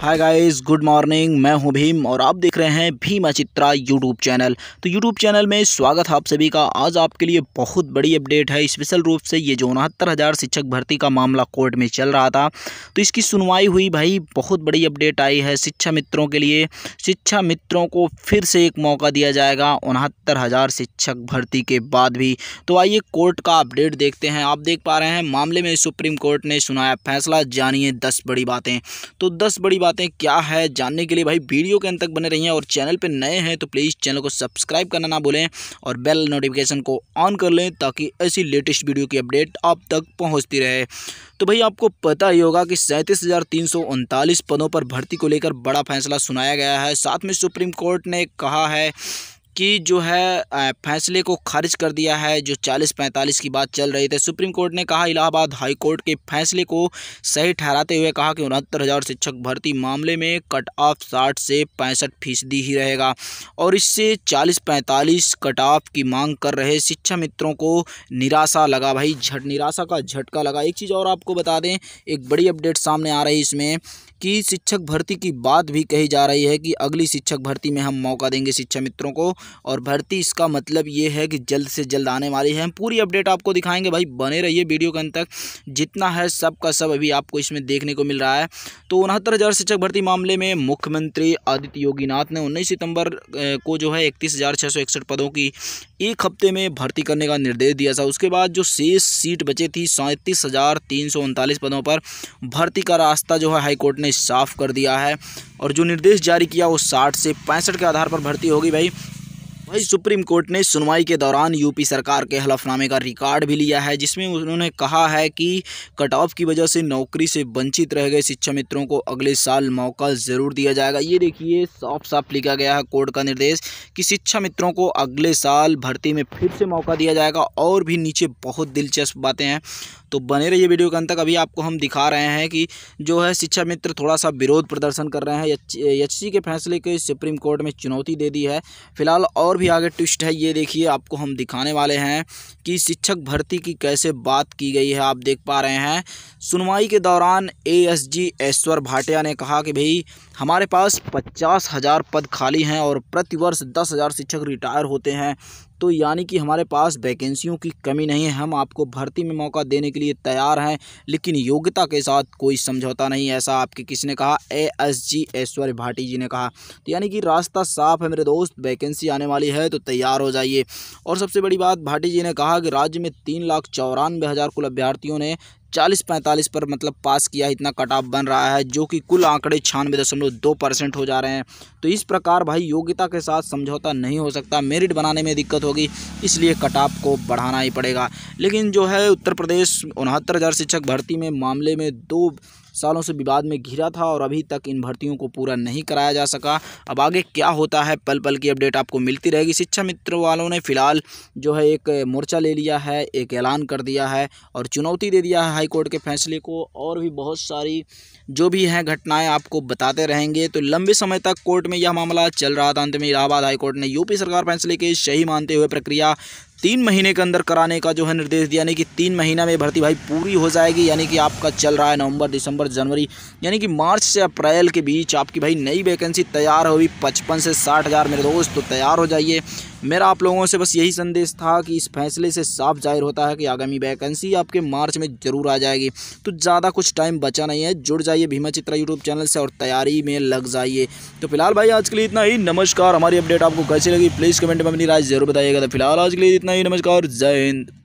hi guys good morning मैं हूं भीम और आप देख रहे हैं भीम अचित्रा यूट्यूब चैनल तो यूट्यूब चैनल में स्वागत है आप सभी का आज आपके लिए बहुत बड़ी अपडेट है स्पेशल रूप से ये जो उनहत्तर हज़ार शिक्षक भर्ती का मामला कोर्ट में चल रहा था तो इसकी सुनवाई हुई भाई बहुत बड़ी अपडेट आई है शिक्षा मित्रों के लिए शिक्षा मित्रों को फिर से एक मौका दिया जाएगा उनहत्तर शिक्षक भर्ती के बाद भी तो आइए कोर्ट का अपडेट देखते हैं आप देख पा रहे हैं मामले में सुप्रीम कोर्ट ने सुनाया फैसला जानिए दस बड़ी बातें तो दस बड़ी बातें क्या है जानने के लिए भाई वीडियो के अंत तक बने रहिए और चैनल पर नए हैं तो प्लीज़ चैनल को सब्सक्राइब करना ना भूलें और बेल नोटिफिकेशन को ऑन कर लें ताकि ऐसी लेटेस्ट वीडियो की अपडेट आप तक पहुँचती रहे तो भाई आपको पता ही होगा कि सैंतीस पदों पर भर्ती को लेकर बड़ा फैसला सुनाया गया है साथ में सुप्रीम कोर्ट ने कहा है कि जो है फैसले को खारिज कर दिया है जो 40-45 की बात चल रही थी सुप्रीम कोर्ट ने कहा इलाहाबाद हाई कोर्ट के फैसले को सही ठहराते हुए कहा कि उनहत्तर हज़ार शिक्षक भर्ती मामले में कट ऑफ साठ से पैंसठ फीसदी ही रहेगा और इससे 40-45 कट ऑफ की मांग कर रहे शिक्षा मित्रों को निराशा लगा भाई झट निराशा का झटका लगा एक चीज़ और आपको बता दें एक बड़ी अपडेट सामने आ रही इसमें कि शिक्षक भर्ती की बात भी कही जा रही है कि अगली शिक्षक भर्ती में हम मौका देंगे शिक्षा मित्रों को और भर्ती इसका मतलब ये है कि जल्द से जल्द आने वाली है हम पूरी अपडेट आपको दिखाएंगे भाई बने रहिए वीडियो के अंत तक जितना है सब का सब अभी आपको इसमें देखने को मिल रहा है तो उनहत्तर हज़ार शिक्षक भर्ती मामले में मुख्यमंत्री आदित्य योगीनाथ ने उन्नीस सितंबर को जो है इकतीस हज़ार छः सौ इकसठ पदों की एक हफ्ते में भर्ती करने का निर्देश दिया था उसके बाद जो शेष सीट बचे थी सैंतीस हज़ार तीन सौ उनतालीस पदों पर भर्ती का रास्ता जो है हाईकोर्ट ने साफ कर दिया है और जो निर्देश जारी किया वो साठ से पैंसठ के आधार पर भर्ती होगी भाई वही सुप्रीम कोर्ट ने सुनवाई के दौरान यूपी सरकार के हलफनामे का रिकॉर्ड भी लिया है जिसमें उन्होंने कहा है कि कट ऑफ की वजह से नौकरी से वंचित रह गए शिक्षा मित्रों को अगले साल मौका ज़रूर दिया जाएगा ये देखिए साफ साफ लिखा गया है कोर्ट का निर्देश कि शिक्षा मित्रों को अगले साल भर्ती में फिर से मौका दिया जाएगा और भी नीचे बहुत दिलचस्प बातें हैं तो बने रहिए वीडियो के अंत तक अभी आपको हम दिखा रहे हैं कि जो है शिक्षा मित्र थोड़ा सा विरोध प्रदर्शन कर रहे हैं एच के फैसले के सुप्रीम कोर्ट में चुनौती दे दी है फिलहाल और भी आगे ट्विस्ट है ये देखिए आपको हम दिखाने वाले हैं कि शिक्षक भर्ती की कैसे बात की गई है आप देख पा रहे हैं सुनवाई के दौरान एएसजी ऐश्वर भाटिया ने कहा कि भाई हमारे पास पचास हज़ार पद खाली हैं और प्रतिवर्ष दस हज़ार शिक्षक रिटायर होते हैं तो यानी कि हमारे पास वैकेंसियों की कमी नहीं है हम आपको भर्ती में मौका देने के लिए तैयार हैं लेकिन योग्यता के साथ कोई समझौता नहीं ऐसा आपके किसने कहा ए एस जी ऐश्वर्य भाटी जी ने कहा तो यानी कि रास्ता साफ है मेरे दोस्त वैकेंसी आने वाली है तो तैयार हो जाइए और सबसे बड़ी बात भाटी जी ने कहा कि राज्य में तीन लाख चौरानवे हज़ार कुल अभ्यर्थियों ने चालीस पैंतालीस पर मतलब पास किया इतना कट ऑफ बन रहा है जो कि कुल आंकड़े छियानवे दशमलव दो परसेंट हो जा रहे हैं तो इस प्रकार भाई योग्यता के साथ समझौता नहीं हो सकता मेरिट बनाने में दिक्कत होगी इसलिए कट ऑफ को बढ़ाना ही पड़ेगा लेकिन जो है उत्तर प्रदेश उनहत्तर हज़ार शिक्षक भर्ती में मामले में दो सालों से विवाद में घिरा था और अभी तक इन भर्तियों को पूरा नहीं कराया जा सका अब आगे क्या होता है पल पल की अपडेट आपको मिलती रहेगी शिक्षा मित्र वालों ने फिलहाल जो है एक मोर्चा ले लिया है एक ऐलान कर दिया है और चुनौती दे दिया है हाईकोर्ट के फैसले को और भी बहुत सारी जो भी हैं घटनाएँ आपको बताते रहेंगे तो लंबे समय तक कोर्ट में यह मामला चल रहा था अंत में इलाहाबाद हाईकोर्ट ने यूपी सरकार फैसले के सही मानते हुए प्रक्रिया तीन महीने के अंदर कराने का जो है निर्देश दिया यानी कि तीन महीना में भर्ती भाई पूरी हो जाएगी यानी कि आपका चल रहा है नवंबर दिसंबर जनवरी यानी कि मार्च से अप्रैल के बीच आपकी भाई नई वैकेंसी तैयार होगी पचपन से साठ हज़ार मेरे दोस्त तो तैयार हो जाइए मेरा आप लोगों से बस यही संदेश था कि इस फैसले से साफ जाहिर होता है कि आगामी वैकेंसी आपके मार्च में ज़रूर आ जाएगी तो ज़्यादा कुछ टाइम बचा नहीं है जुड़ जाइए भीमा चित्रा यूट्यूब चैनल से और तैयारी में लग जाइए तो फिलहाल भाई आज के लिए इतना ही नमस्कार हमारी अपडेट आपको कैसी लगी प्लीज़ कमेंट में अपनी राय जरूर बताइएगा तो फिलहाल आज के लिए इतना ही नमस्कार जय हिंद